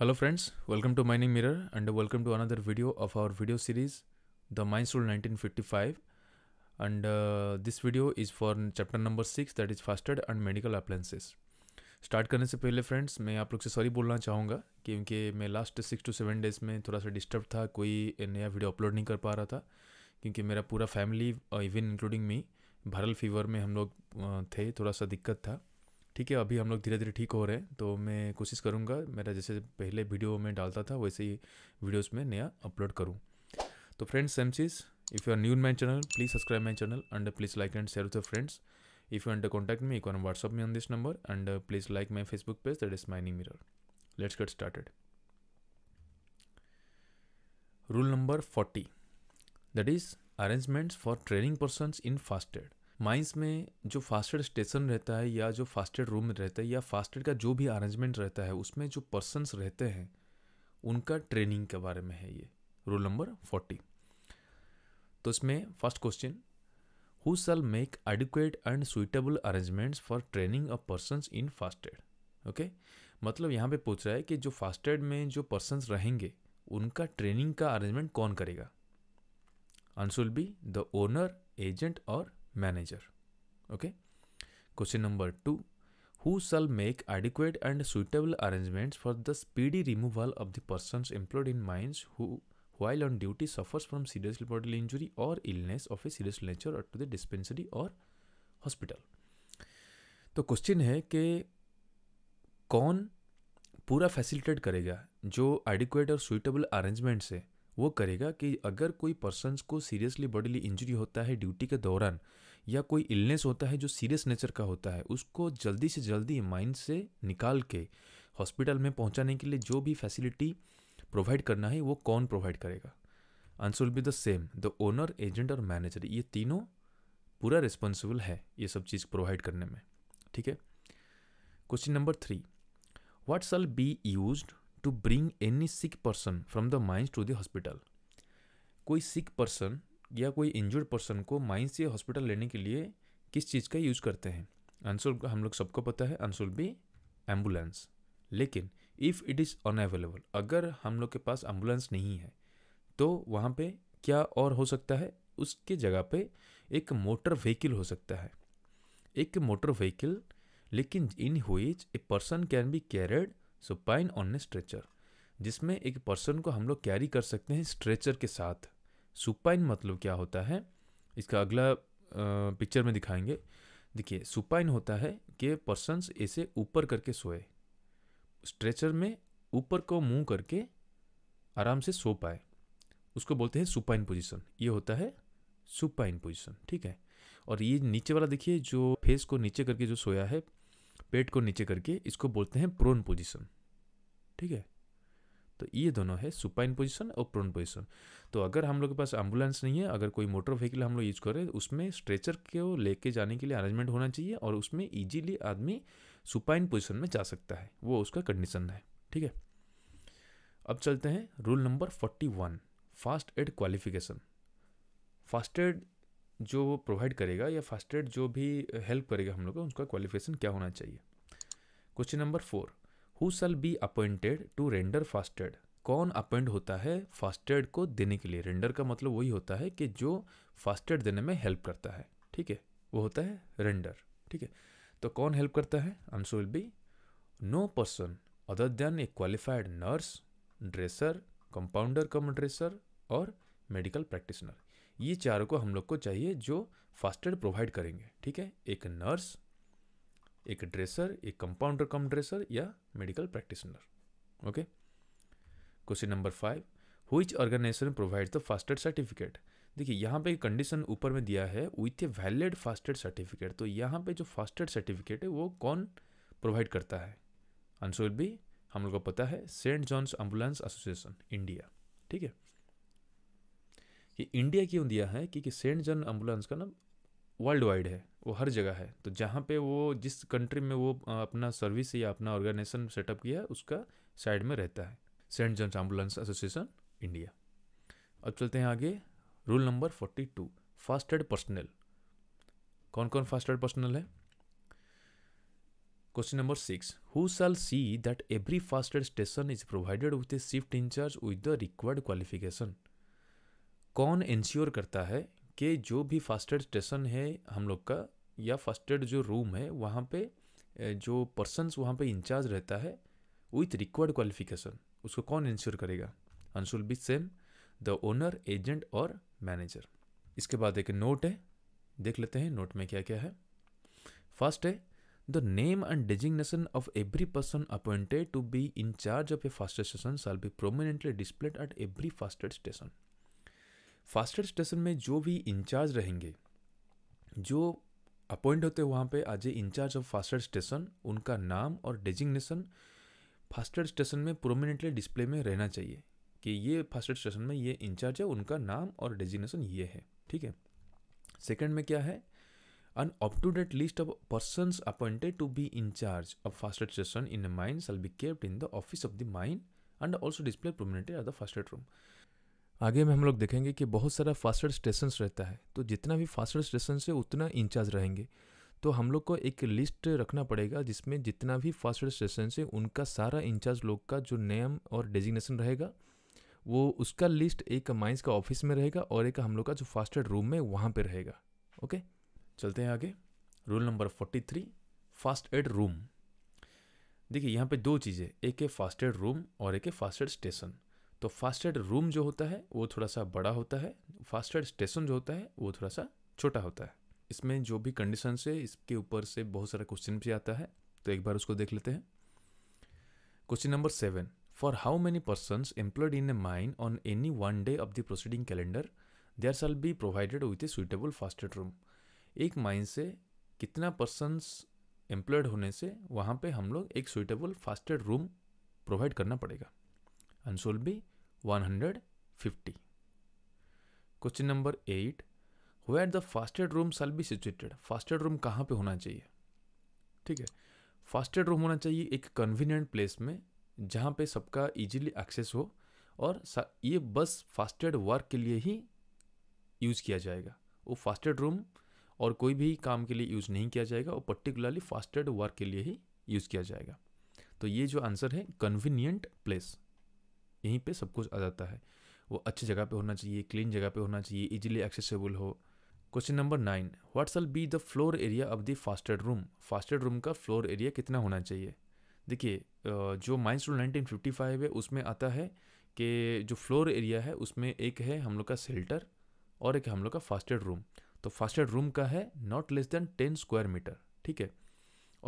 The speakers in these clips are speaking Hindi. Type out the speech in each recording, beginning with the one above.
Hello friends welcome to mining mirror and welcome to another video of our video series the mind soul nineteen fifty five and this video is for chapter number six that is फास्टर्ड एंड मेडिकल अप्लाइंसेस स्टार्ट करने से पहले फ्रेंड्स मैं आप लोग से सॉरी बोलना चाहूँगा क्योंकि मैं last six two seven days में थोड़ा सा डिस्टर्ब था कोई नया वीडियो अपलोड नहीं कर पा रहा था क्योंकि मेरा पूरा फैमिली इवन इंक्लूडिंग मी भरल फीवर में हम लोग uh, थे थोड़ा सा दिक्कत था ठीक है अभी हम लोग धीरे धीरे ठीक हो रहे हैं तो मैं कोशिश करूँगा मेरा जैसे पहले वीडियो में डालता था वैसे ही वीडियोज में नया अपलोड करूँ तो फ्रेंड्स सेम चीज़ if you are new my channel please subscribe my channel and please like and share with friends if you under contact me you WhatsApp me on this number and please like my Facebook page that is knee mirror let's get started rule number forty that is arrangements for training persons in first aid mines में जो फास्टेड स्टेशन रहता है या जो फास्टेड रूम रहता है या फास्टेड का जो भी अरेंजमेंट रहता है उसमें जो पर्सनस रहते हैं उनका ट्रेनिंग के बारे में है ये रूल नंबर फोर्टी तो इसमें first question who shall make adequate and suitable arrangements for training of persons in first aid okay मतलब यहाँ पे पूछ रहा है कि जो फास्टेड में जो पर्सनस रहेंगे उनका ट्रेनिंग का अरेंजमेंट कौन करेगा answer will be the owner agent और manager. Okay. Question number two Who shall make adequate and suitable arrangements for the speedy removal of the persons employed in mines who, while on duty, suffers from serious bodily injury or illness of a serious nature or to the dispensary or hospital? तो क्वेश्चन है कि कौन पूरा फैसिलिटेट करेगा जो एडिक्वेट और सुइटेबल अरेंजमेंट से वो करेगा कि अगर कोई पर्सनस को सीरियसली बॉडीली इंजरी होता है ड्यूटी के दौरान या कोई इलनेस होता है जो सीरियस नेचर का होता है उसको जल्दी से जल्दी माइंड से निकाल के हॉस्पिटल में पहुंचाने के लिए जो भी फैसिलिटी प्रोवाइड करना है वो कौन प्रोवाइड करेगा answer will be the same the owner agent और मैनेजर ये तीनों पूरा रिस्पॉन्सिबल है ये सब चीज़ प्रोवाइड करने में ठीक है question number three what shall be use to bring any sick person from the mind to the hospital कोई सिक पर्सन या कोई इंजर्ड पर्सन को माइंस से हॉस्पिटल लेने के लिए किस चीज़ का यूज़ करते हैं आंसर हम लोग सबको पता है आंसर भी एम्बुलेंस लेकिन इफ़ इट इज़ अनअवेलेबल अगर हम लोग के पास एम्बुलेंस नहीं है तो वहाँ पे क्या और हो सकता है उसके जगह पे एक मोटर व्हीकल हो सकता है एक मोटर व्हीकल लेकिन in which a person can be carried supine on a stretcher जिसमें एक पर्सन को हम लोग कैरी कर सकते हैं स्ट्रेचर के साथ सुपाइन मतलब क्या होता है इसका अगला पिक्चर में दिखाएंगे देखिए सुपाइन होता है कि पर्सनस ऐसे ऊपर करके सोए स्ट्रेचर में ऊपर को मुंह करके आराम से सो पाए उसको बोलते हैं सुपाइन पोजीशन ये होता है सुपाइन पोजीशन ठीक है और ये नीचे वाला देखिए जो फेस को नीचे करके जो सोया है पेट को नीचे करके इसको बोलते हैं प्रोन पोजीशन ठीक है तो ये दोनों है सुपाइन पोजिशन और प्रोन पोजिशन तो अगर हम लोग के पास एम्बुलेंस नहीं है अगर कोई मोटर व्हीकल हम लोग यूज करें उसमें स्ट्रेचर को लेके जाने के लिए अरेंजमेंट होना चाहिए और उसमें ईजिली आदमी सुपाइन पोजिशन में जा सकता है वो उसका कंडीशन है ठीक है अब चलते हैं rule number forty one first aid qualification first aid जो वो प्रोवाइड करेगा या फास्ट एड जो भी हेल्प करेगा हम लोग को उसका क्वालिफिकेशन क्या होना चाहिए question number four who shall be appointed to render first aid कौन अपॉइंट होता है फास्टेड को देने के लिए रेंडर का मतलब वही होता है कि जो फास्टेड देने में हेल्प करता है ठीक है वो होता है रेंडर ठीक है तो कौन हेल्प करता है answer will be no person other than a qualified nurse dresser compounder cum dresser और मेडिकल प्रैक्टिशनर ये चारों को हम लोग को चाहिए जो फास्टेड प्रोवाइड करेंगे ठीक है एक नर्स एक ड्रेसर एक कंपाउंडर कम ड्रेसर या medical practitioner okay question number five which organisation provide the first aid certificate देखिए यहाँ पे कंडीशन ऊपर में दिया है with a valid first aid certificate तो यहाँ पे जो फास्टेड सर्टिफिकेट है वो कौन प्रोवाइड करता है आंसर विल बी हम लोग को पता है Saint John's Ambulance Association India ठीक है ये इंडिया क्यों दिया है क्योंकि सेंट जॉन एम्बुलेंस का ना वर्ल्ड वाइड है वो हर जगह है तो जहाँ पे वो जिस कंट्री में वो अपना सर्विस या अपना ऑर्गेनाइजेशन सेटअप किया है उसका साइड में रहता है Saint John's Ambulance Association India अब चलते हैं आगे rule number forty two first aid personnel कौन कौन फास्ट एड पर्सनल है question number six who shall see that every first aid station is provided with a shift incharge with the required qualification कौन इंश्योर करता है के जो भी फर्स्ट स्टेशन है हम लोग का या फर्स्ट एड जो रूम है वहाँ पे जो पर्सनस वहाँ पे इंचार्ज रहता है विथ रिक्वायर्ड क्वालिफिकेशन उसको कौन इंश्योर करेगा answer'll be same the owner agent और मैनेजर इसके बाद एक नोट है देख लेते हैं नोट में क्या क्या है फर्स्ट है the name and designation of every person appointed to be in charge of a first aid station shall be prominently displayed at every first aid station first aid station में जो भी इंचार्ज रहेंगे जो अपॉइंट होते वहाँ पे आज a incharge of first aid station उनका नाम और डेजिग्नेशन फास्टर स्टेशन में प्रोमिनेंटली डिस्प्ले में रहना चाहिए कि ये फास्टर स्टेशन में ये इंचार्ज है उनका नाम और डेजिग्नेशन ये है ठीक है सेकेंड में क्या है an up to date list of person appointed to be incharge of first aid station in the mind shall be kept in the office of the mind and also display prominently at the first aid room आगे में हम लोग देखेंगे कि बहुत सारा फास्टर स्टेशन रहता है तो जितना भी फास्टर स्टेशन है उतना इंचार्ज रहेंगे तो हम लोग को एक लिस्ट रखना पड़ेगा जिसमें जितना भी फास्टर स्टेशन है उनका सारा इंचार्ज लोग का जो नेम और डेजिग्नेशन रहेगा वो उसका लिस्ट एक माइंस का ऑफिस में रहेगा और एक हम लोग का जो फास्टर रूम में वहाँ पर रहेगा ओके चलते हैं आगे rule number forty three first aid room देखिए यहाँ पे दो चीज़ें एक है फास्ट एड रूम और एक है फास्ट एड स्टेशन तो फास्टेड रूम जो होता है वो थोड़ा सा बड़ा होता है फास्टेड स्टेशन जो होता है वो थोड़ा सा छोटा होता है इसमें जो भी कंडीशन से इसके ऊपर से बहुत सारा क्वेश्चन भी आता है तो एक बार उसको देख लेते हैं question number seven for how many person employed in a mine on any one day of the proceeding calendar there shall be provided with a suitable first aid room एक माइन से कितना पर्सनस एम्प्लॉयड होने से वहाँ पे हम लोग एक सुइटेबल फास्टेड रूम प्रोवाइड करना पड़ेगा answer will be 150. Question number eight where the first aid room shall be situated first aid room कहाँ पे होना चाहिए ठीक है फास्टेड रूम होना चाहिए एक कन्वीनियंट प्लेस में जहाँ पे सबका इजीली एक्सेस हो और ये बस फास्टेड वर्क के लिए ही यूज़ किया जाएगा वो फास्टेड रूम और कोई भी काम के लिए यूज़ नहीं किया जाएगा और पर्टिकुलरली फास्टेड वर्क के लिए ही यूज़ किया जाएगा तो ये जो आंसर है कन्वीनियंट प्लेस यहीं पे सब कुछ आ जाता है वो अच्छी जगह पे होना चाहिए क्लीन जगह पे होना चाहिए इजीली एक्सेसिबल हो question number nine what shall be the floor area of the first aid room first aid room का फ्लोर एरिया कितना होना चाहिए देखिए जो माइंस रूल फाइव है उसमें आता है कि जो फ्लोर एरिया है उसमें एक है हम लोग का सेल्टर और एक हम लोग का फास्टेड रूम तो फास्टेड रूम का है not less than ten square metre ठीक है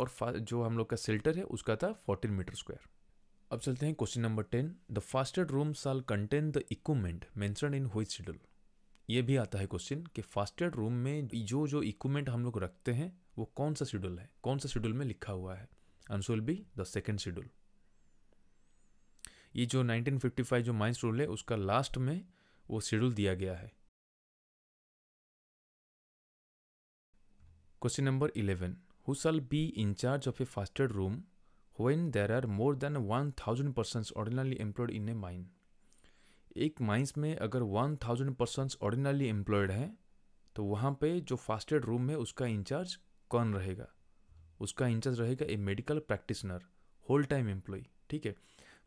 और जो हम लोग का सेल्टर है उसका था फोर्टीन मीटर स्क्वायर अब चलते हैं question number ten the first aid room shall contain the equipment mentioned in हुई शेड्यूल ये भी आता है क्वेश्चन कि फास्टेड रूम में जो जो इक्विपमेंट हम लोग रखते हैं वो कौन सा शेड्यूल है कौन सा शेड्यूल में लिखा हुआ है answer will be the second schedule ये जो 1955 जो माइंस रूल है उसका लास्ट में वो शेड्यूल दिया गया है question number eleven who shall be incharge of a first aid room when there are more than 1000 persons ordinarily employed in a mine एक माइंस में अगर 1000 पर्सनस ऑर्डिनरली एम्प्लॉयड हैं तो वहाँ पे जो फास्ट एड रूम है उसका इंचार्ज कौन रहेगा उसका इंचार्ज रहेगा a medical practitioner whole time employ ठीक है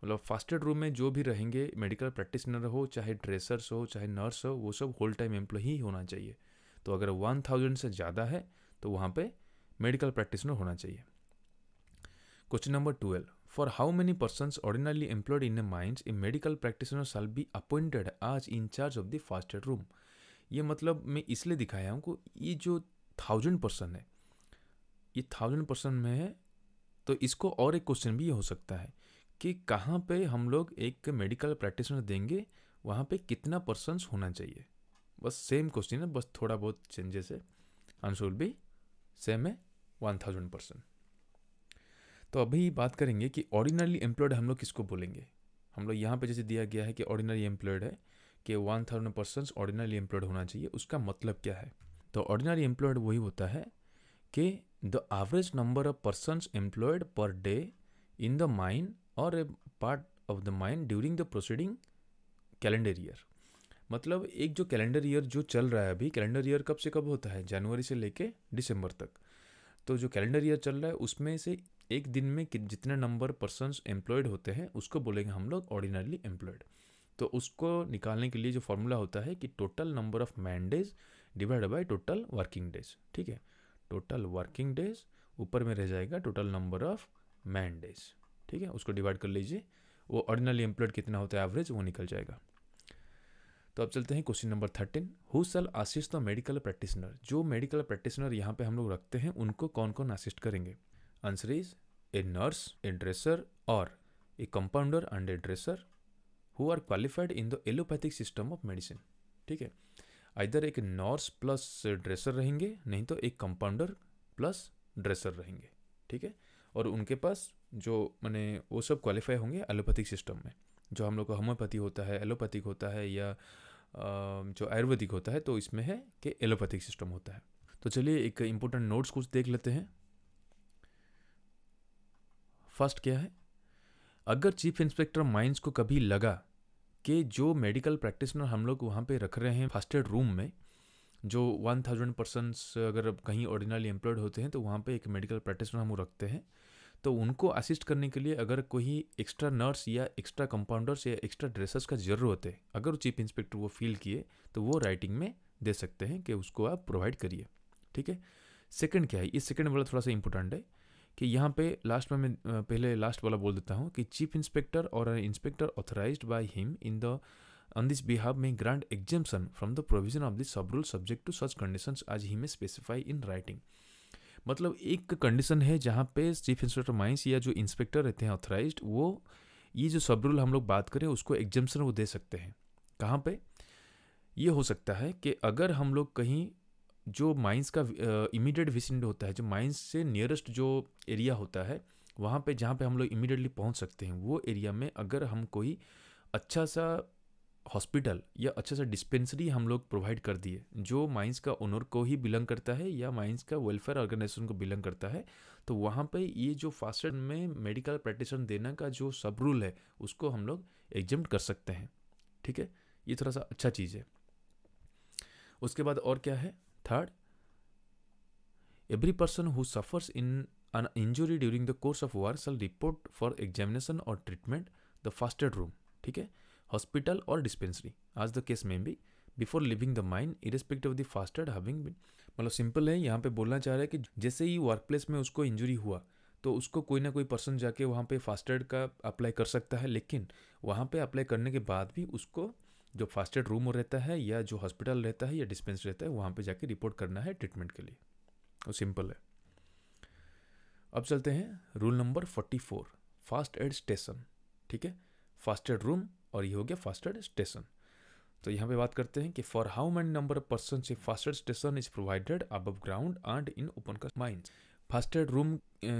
मतलब एड रूम में जो भी रहेंगे मेडिकल प्रैक्टिसनर हो चाहे ड्रेसर्स हो चाहे नर्स हो वो सब होल टाइम एम्प्लॉय ही होना चाहिए तो अगर वन थाउजेंड से ज़्यादा है तो वहाँ पे मेडिकल प्रैक्टिसनर होना चाहिए number number for how how many ordinarily employed in in mind mines, medical medical practitioner be appointed as in charge of the first aid room ये मतलब मैं इसलिए दिखाया हूँ को ये जो थाउजेंड पर्सन है ये थाउजेंड पर्सन में है तो इसको और एक क्वेश्चन भी हो सकता है कि कहाँ पे हम लोग एक मेडिकल प्रैक्टिसनर देंगे वहाँ पे कितना पर्सनस होना चाहिए बस सेम क्वेश्चन है बस थोड़ा बहुत चेंजेस है आंसर विल बी सेम है वन थाउजेंड परसेंट तो अभी बात करेंगे कि ऑर्डिनरली एम्प्लॉयड हम लोग किसको बोलेंगे हम लोग यहाँ पे जैसे दिया गया है कि ऑर्डिनरी एम्प्लॉयड है कि one thousand person ordinary employed होना चाहिए उसका मतलब क्या है तो ऑर्डिनरी एम्प्लॉयड वही होता है कि the average number of persons employed per day in the mine और a part of the mine during the proceeding calendar year मतलब एक जो कैलेंडर ईयर जो चल रहा है अभी कैलेंडर ईयर कब से कब होता है जनवरी से लेके दिसंबर तक तो जो कैलेंडर ईयर चल रहा है उसमें से एक दिन में जितने नंबर पर्सन एम्प्लॉयड होते हैं उसको बोलेंगे हम लोग ऑर्डिनरली एम्प्लॉयड तो उसको निकालने के लिए जो फॉर्मूला होता है कि total number of man days divide by total working days ठीक है टोटल वर्किंग डेज ऊपर में रह जाएगा total number of man days ठीक है उसको डिवाइड कर लीजिए वो ऑर्डिनरली एम्प्लॉयड कितना होता है एवरेज वो निकल जाएगा तो अब चलते हैं question number thirteen who shall assist the medical practitioner जो मेडिकल प्रैक्टिशनर यहाँ पे हम लोग रखते हैं उनको कौन कौन असिस्ट करेंगे answer is a nurse a dresser और a compounder and a dresser who are qualified in the allopathic system of medicine ठीक है इधर एक नर्स प्लस ड्रेसर रहेंगे नहीं तो एक कंपाउंडर प्लस ड्रेसर रहेंगे ठीक है और उनके पास जो मैंने वो सब क्वालिफाई होंगे एलोपैथिक सिस्टम में जो हम लोग का होम्योपैथी होता है एलोपैथिक होता है या जो आयुर्वेदिक होता है तो इसमें है कि एलोपैथिक सिस्टम होता है तो चलिए एक इम्पोर्टेंट नोट्स कुछ देख लेते हैं फर्स्ट क्या है अगर चीफ इंस्पेक्टर माइंस को कभी लगा कि जो मेडिकल प्रैक्टिशनर हम लोग वहाँ पे रख रहे हैं फर्स्ट एड रूम में जो वन थाउजेंड पर्सनस अगर कहीं ऑर्डिनरी एम्प्लॉयड होते हैं तो वहाँ पे एक मेडिकल प्रैक्टिशनर हम रखते हैं तो उनको असिस्ट करने के लिए अगर कोई एक्स्ट्रा नर्स या एक्स्ट्रा कंपाउंडर्स या एक्स्ट्रा ड्रेसर्स का ज़रूरत है अगर चीफ इंस्पेक्टर वो फील किए तो वो राइटिंग में दे सकते हैं कि उसको आप प्रोवाइड करिए ठीक है सेकेंड क्या है ये सेकेंड वाला थोड़ा सा इंपॉर्टेंट है कि यहाँ पे लास्ट में मैं पहले लास्ट वाला बोल देता हूँ कि चीफ इंस्पेक्टर और inspector authorise by him in the on this behalf में grant exemption from the provision of this sub rule subject to such condition आज ही में स्पेसिफाई इन राइटिंग मतलब एक कंडीशन है जहाँ पे चीफ इंस्पेक्टर माइंस या जो इंस्पेक्टर रहते हैं ऑथोराइज वो ये जो सब रूल हम लोग बात करें उसको एग्जेम्पन वो दे सकते हैं कहाँ पे ये हो सकता है कि अगर हम लोग कहीं जो माइंस का इमीडिएट विसिंड होता है जो माइंस से नियरेस्ट जो एरिया होता है वहाँ पे जहाँ पे हम लोग इमीडिएटली पहुँच सकते हैं वो एरिया में अगर हम कोई अच्छा सा हॉस्पिटल या अच्छा सा डिस्पेंसरी हम लोग प्रोवाइड कर दिए जो माइंस का ओनर को ही बिलोंग करता है या माइंस का वेलफेयर ऑर्गेनाइजेशन को बिलोंग करता है तो वहाँ पे ये जो फास्ट में मेडिकल प्रैक्टिसन देने का जो सब रूल है उसको हम लोग एग्जम्प्ट कर सकते हैं ठीक है ये थोड़ा सा अच्छा चीज़ है उसके बाद और क्या है Third, every person who suffers in an injury during the course of war shall report for examination or treatment the fasted room, ठीक है hospital or dispensary as the case may be before leaving the mine irrespective of the fasted having been मतलब सिंपल है यहाँ पे बोलना चाह रहा है कि जैसे ही वर्कप्लेस में उसको इंजरी हुआ तो उसको कोई ना कोई पर्सन जाके वहाँ पे फास्टेड का अप्लाई कर सकता है लेकिन वहाँ पे अप्लाई करने के बाद भी उसको जो एड रूम रहता है या जो हॉस्पिटल रहता है या डिस्पेंस रहता है वहाँ पे जाके रिपोर्ट करना है ट्रीटमेंट के लिए वो सिंपल है अब चलते हैं rule number forty four first aid station ठीक है फास्ट एड रूम और ये हो गया फास्ट एड स्टेशन तो यहाँ पे बात करते हैं कि for how many number of person से aid station is provided above ground and in open का माइंड एड रूम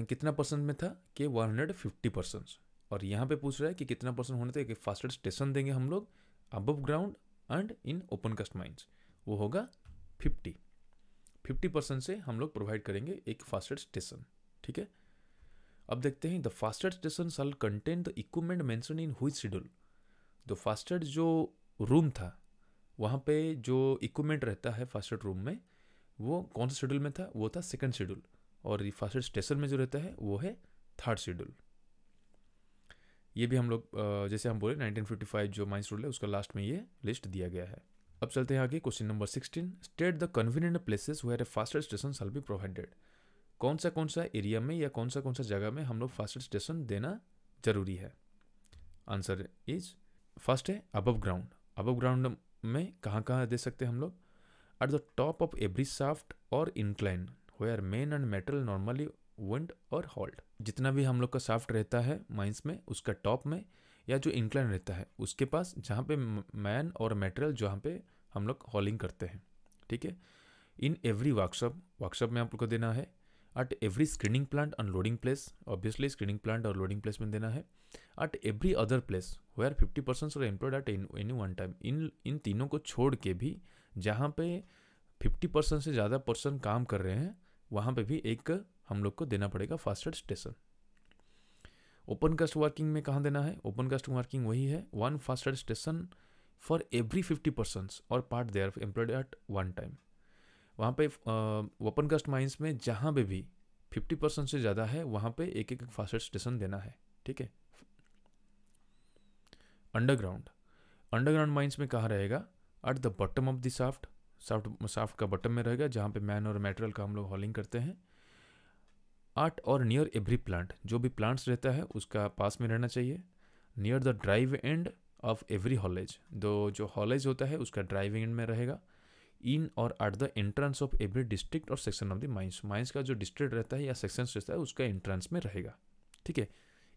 कितना परसेंट में था कि फिफ्टी परसेंट और यहाँ पे पूछ रहा है कि कितना परसेंट होने थे कि एड स्टेशन देंगे हम लोग above ground and in open cast mines वो होगा फिफ्टी फिफ्टी परसेंट से हम लोग प्रोवाइड करेंगे एक फास्टेड स्टेशन ठीक है अब देखते हैं the first aid station shall contain the equipment mention in हुई शेड्यूल द फास्टेड जो रूम था वहाँ पे जो इक्विपमेंट रहता है फास्टेड रूम में वो कौन से शेड्यूल में था वो था सेकंड शेड्यूल और फास्टेड स्टेशन में जो रहता है वो है थर्ड शेड्यूल ये भी हम लोग जैसे हम बोले 1955 जो माइंस रूल है उसका लास्ट में ये लिस्ट दिया गया है अब चलते हैं आगे question number 16 state the convenient places where a first aid station shall be provided कौन सा कौन सा एरिया में या कौन सा कौन सा जगह में हम लोग फास्टर स्टेशन देना जरूरी है आंसर इज फर्स्ट है अबव ग्राउंड अबव ग्राउंड में कहाँ कहाँ दे सकते हैं हम लोग at the top of every shaft और incline where men and metal normally wound और हॉल्ट जितना भी हम लोग का साफ्ट रहता है माइंस में उसका टॉप में या जो इंक्लाइन रहता है उसके पास जहाँ पे मैन और मेटेरियल जहाँ पे हम लोग हॉलिंग करते हैं ठीक है इन एवरी वर्कशॉप वर्कशॉप में आप लोग को देना है at every screening plant and loading place obviously screening plant और लोडिंग प्लेस में देना है at every other place where are fifty percent और employed at any one time in in तीनों को छोड़ के भी जहाँ पे फिफ्टी परसेंट से ज़्यादा पर्सन काम कर रहे हैं वहाँ पे भी एक हम लोग को देना पड़ेगा first aid station open cast working में कहाँ देना है ओपन कास्ट वर्किंग वही है one first aid station for every fifty person और part they employed at one time वहाँ पे ओपन कास्ट माइंस में जहाँ पे भी फिफ्टी परसेंट से ज़्यादा है वहाँ पे एक एक फास्टेड स्टेशन देना है ठीक है अंडरग्राउंड अंडरग्राउंड माइंस में कहाँ रहेगा at the bottom of the shaft shaft shaft का बॉटम में रहेगा जहाँ पे मैन और मेटेरियल का हम लोग हॉलिंग करते हैं आर्ट और नियर एवरी प्लांट जो भी प्लांट्स रहता है उसका पास में रहना चाहिए near the drive end of every haulage दो जो हॉलेज होता है उसका ड्राइविंग एंड में रहेगा इन और at the entrance of every district और section of the mines mines का जो डिस्ट्रिक्ट रहता है या सेक्शन रहता है उसका एंट्रेंस में रहेगा ठीक है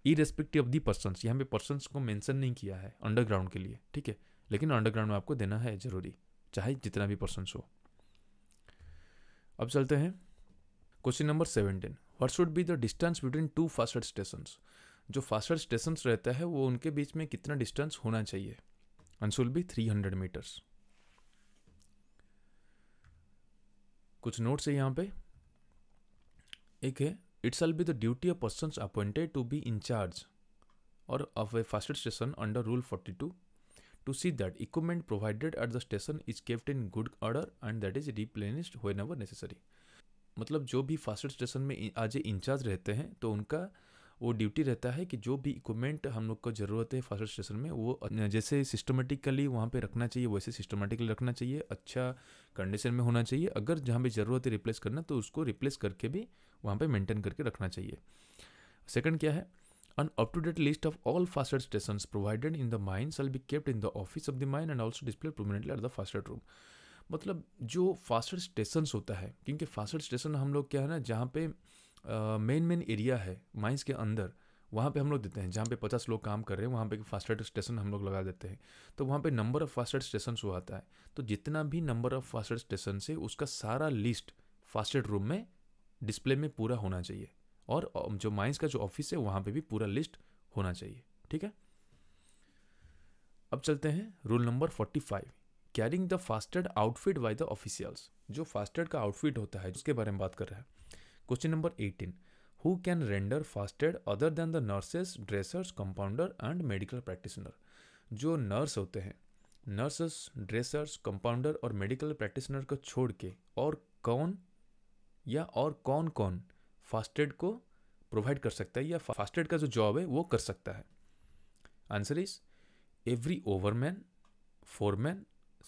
irrespective of the persons यहाँ पे पर्सनस को मैंसन नहीं किया है अंडरग्राउंड के लिए ठीक है लेकिन अंडरग्राउंड में आपको देना है जरूरी चाहे जितना भी पर्सनस हो अब चलते हैं question number seventeen what should be the distance between two first aid station जो फास्टर स्टेशन रहता है वो उनके बीच में कितना डिस्टेंस होना चाहिए अंशुल भी थ्री हंड्रेड मीटर्स कुछ नोट्स है यहाँ पे एक है it shall be the duty of person appointed to be in charge और of a first station under rule forty two to see that equipment provided at the station is kept good order and that is is replenished whenever necessary मतलब जो भी फास्ट स्टेशन में आज इंचार्ज रहते हैं तो उनका वो ड्यूटी रहता है कि जो भी इक्विपमेंट हम लोग को ज़रूरत है फास्ट स्टेशन में वो जैसे सिस्टमेटिकली वहाँ पे रखना चाहिए वैसे सिस्टमेटिकली रखना चाहिए अच्छा कंडीशन में होना चाहिए अगर जहाँ पे ज़रूरत है रिप्लेस करना तो उसको रिप्लेस करके भी वहाँ पे मेंटेन करके रखना चाहिए सेकंड क्या है an up to date list of all first station provided in the mine shall be kept in the office of the mind and also display prominently at the first room मतलब जो फास्टर स्टेशंस होता है क्योंकि फास्टर स्टेशन हम लोग क्या है ना जहाँ पे मेन मेन एरिया है माइंस के अंदर वहाँ पे हम लोग देते हैं जहाँ पे पचास लोग काम कर रहे हैं वहाँ पे फास्टर स्टेशन हम लोग लगा देते हैं तो वहाँ पे नंबर ऑफ़ फास्टर स्टेशन वो आता है तो जितना भी नंबर ऑफ़ फास्टर स्टेशन से उसका सारा लिस्ट फास्टेड रूम में डिस्प्ले में पूरा होना चाहिए और जो माइंस का जो ऑफिस है वहाँ पर भी पूरा लिस्ट होना चाहिए ठीक है अब चलते हैं rule number forty five carrying the first aid outfit by the officials जो फास्टेड का आउटफिट होता है उसके बारे में बात कर रहे हैं question number eighteen who can render first aid other than the nurses dressers compounder and medical practitioner जो नर्स होते हैं नर्सेस ड्रेसर्स कंपाउंडर और मेडिकल प्रैक्टिसनर को छोड़ के और कौन या और कौन कौन फास्टेड को प्रोवाइड कर सकता है या फास्टेड का जो जॉब है वो कर सकता है answer is every overman foreman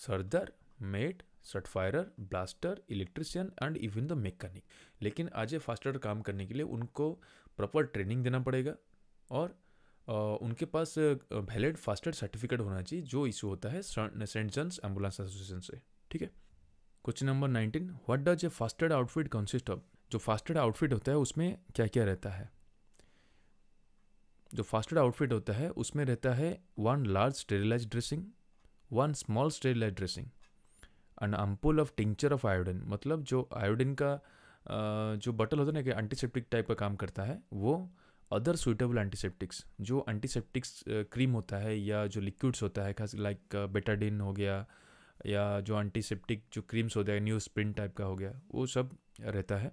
sirdar mate shotfirer blaster electrician and even the mechanic लेकिन आज ए फास्टर काम करने के लिए उनको प्रॉपर ट्रेनिंग देना पड़ेगा और उनके पास वैलिड फास्टर सर्टिफिकेट होना चाहिए जो इशू होता है सेंट जन्स एम्बुलेंस एसोसिएशन से ठीक है question number nineteen what does a first aid outfit consist of जो फास्टेड आउटफिट होता है उसमें क्या क्या रहता है जो फास्टेड आउटफिट होता है उसमें रहता है one large sterilise dressing one small sterilised dressing and ampoule of tincture of iodine मतलब जो आयोडिन का जो बटल होता है ना कि एंटीसेप्टिक टाइप का काम करता है वो अदर सुइटेबल एंटीसेप्टिक्स जो एंटीसेप्टिक्स क्रीम होता है या जो लिक्विड्स होता है खास लाइक बेटाडिन हो गया या जो एंटीसेप्टिक जो क्रीम्स होते हैं न्यू स्प्रिंट टाइप का हो गया वो सब रहता है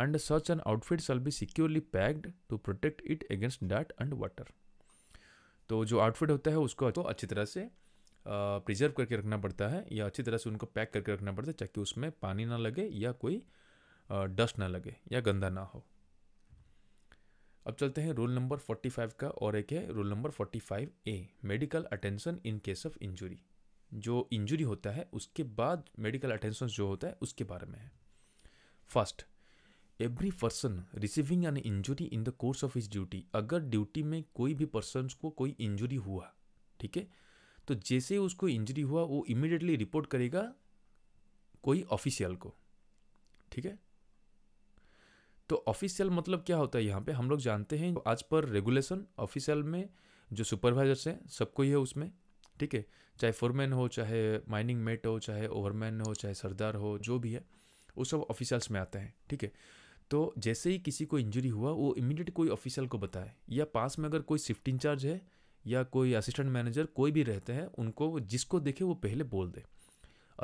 and such an outfit shall be securely packed to protect it against dirt and water तो जो आउटफिट होता है उसको तो अच्छी तरह से प्रिजर्व करके रखना पड़ता है या अच्छी तरह से उनको पैक करके रखना पड़ता है ताकि उसमें पानी ना लगे या कोई डस्ट ना लगे या गंदा ना हो अब चलते हैं रूल नंबर 45 का और एक है rule number 45 a medical attention in case of injury जो इंजुरी होता है उसके बाद मेडिकल अटेंशन जो होता है उसके बारे में है first every person receiving an injury in the course of his duty अगर ड्यूटी में कोई भी पर्सन को कोई इंजुरी हुआ ठीक है तो जैसे उसको इंजरी हुआ वो इमिडिएटली रिपोर्ट करेगा कोई ऑफिशियल को ठीक है तो ऑफिशियल मतलब क्या होता है यहाँ पे हम लोग जानते हैं आज पर रेगुलेशन ऑफिशियल में जो सुपरवाइजर्स हैं सबको ही है उसमें ठीक है चाहे फोरमैन हो चाहे माइनिंग मेट हो चाहे ओवरमैन हो चाहे सरदार हो जो भी है वो सब ऑफिशियल्स में आते हैं ठीक है तो जैसे ही किसी को इंजरी हुआ वो इमिडिएट कोई ऑफिशियल को बताए या पास में अगर कोई शिफ्ट इंचार्ज है या कोई असिस्टेंट मैनेजर कोई भी रहते हैं उनको जिसको देखे वो पहले बोल दे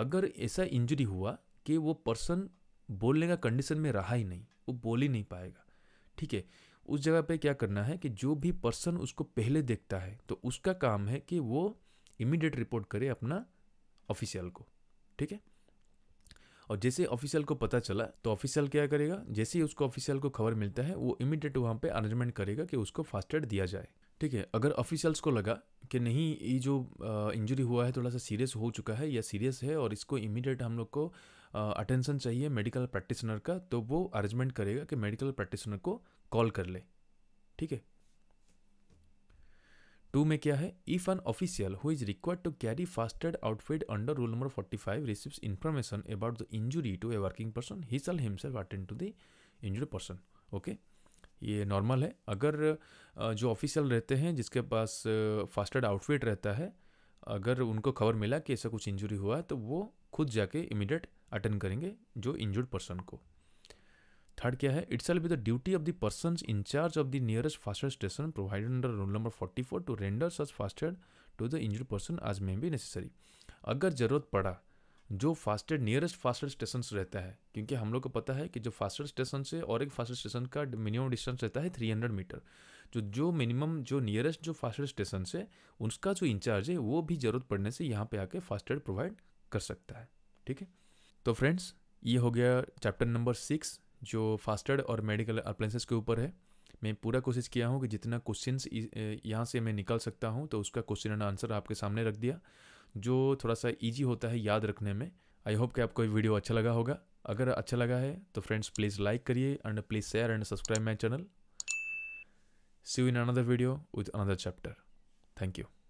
अगर ऐसा इंजरी हुआ कि वो पर्सन बोलने का कंडीशन में रहा ही नहीं वो बोल ही नहीं पाएगा ठीक है उस जगह पे क्या करना है कि जो भी पर्सन उसको पहले देखता है तो उसका काम है कि वो इमीडिएट रिपोर्ट करे अपना ऑफिशियल को ठीक है और जैसे ऑफिशियल को पता चला तो ऑफिशियल क्या करेगा जैसे ही उसको ऑफिशियल को खबर मिलता है वो इमीडिएट वहाँ पे अरेंजमेंट करेगा कि उसको फास्टेड दिया जाए ठीक है अगर ऑफिशियल्स को लगा कि नहीं ये जो इंजरी हुआ है थोड़ा सा सीरियस हो चुका है या सीरियस है और इसको इमीडिएट हम लोग को अटेंशन चाहिए मेडिकल प्रैक्टिशनर का तो वो अरेंजमेंट करेगा कि मेडिकल प्रैक्टिशनर को कॉल कर ले ठीक है टू में क्या है if an official who is required to carry first aid outfit under rule number forty five receives information about the injury to a working person he shall himself attend to the injury person okay okay? ये नॉर्मल है अगर जो ऑफिशियल रहते हैं जिसके पास फास्टेड आउटफिट रहता है अगर उनको खबर मिला कि ऐसा कुछ इंजरी हुआ है तो वो खुद जाके इमिडिएट अटेंड करेंगे जो इंजर्ड पर्सन को थर्ड क्या है it's be the duty of the person in charge of the nearest first aid station provided under rule number forty four to render such first to the injured person as may be necessary अगर ज़रूरत पड़ा जो फास्टेड नियरेस्ट फास्टर स्टेशन रहता है क्योंकि हम लोग को पता है कि जो फास्टर स्टेशन से और एक फास्टर स्टेशन का मिनिमम डिस्टेंस रहता है थ्री हंड्रेड मीटर तो जो मिनिमम जो नियरेस्ट जो फास्टर स्टेशन से उसका जो इंचार्ज है वो भी ज़रूरत पड़ने से यहाँ पे आके फास्टेड प्रोवाइड कर सकता है ठीक है तो फ्रेंड्स ये हो गया चैप्टर नंबर सिक्स जो फास्टेड और मेडिकल अप्लाइंसेस के ऊपर है मैं पूरा कोशिश किया हूँ कि जितना क्वेश्चन यहाँ से मैं निकाल सकता हूँ तो उसका क्वेश्चन एंड आंसर आपके सामने रख दिया जो थोड़ा सा ईजी होता है याद रखने में आई होप कि आपको ये वीडियो अच्छा लगा होगा अगर अच्छा लगा है तो फ्रेंड्स प्लीज़ लाइक करिए and please share and subscribe my channel see you in another video with another chapter thank you